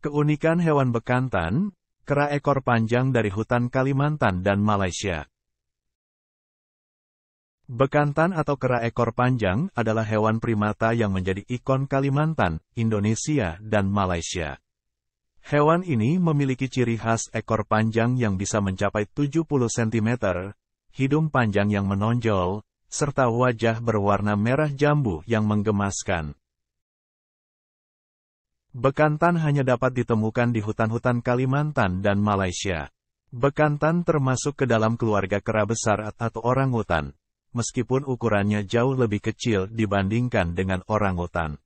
Keunikan hewan bekantan, kera ekor panjang dari hutan Kalimantan dan Malaysia. Bekantan atau kera ekor panjang adalah hewan primata yang menjadi ikon Kalimantan, Indonesia, dan Malaysia. Hewan ini memiliki ciri khas ekor panjang yang bisa mencapai 70 cm, hidung panjang yang menonjol, serta wajah berwarna merah jambu yang menggemaskan. Bekantan hanya dapat ditemukan di hutan-hutan Kalimantan dan Malaysia. Bekantan termasuk ke dalam keluarga kera besar atau orangutan, meskipun ukurannya jauh lebih kecil dibandingkan dengan orangutan.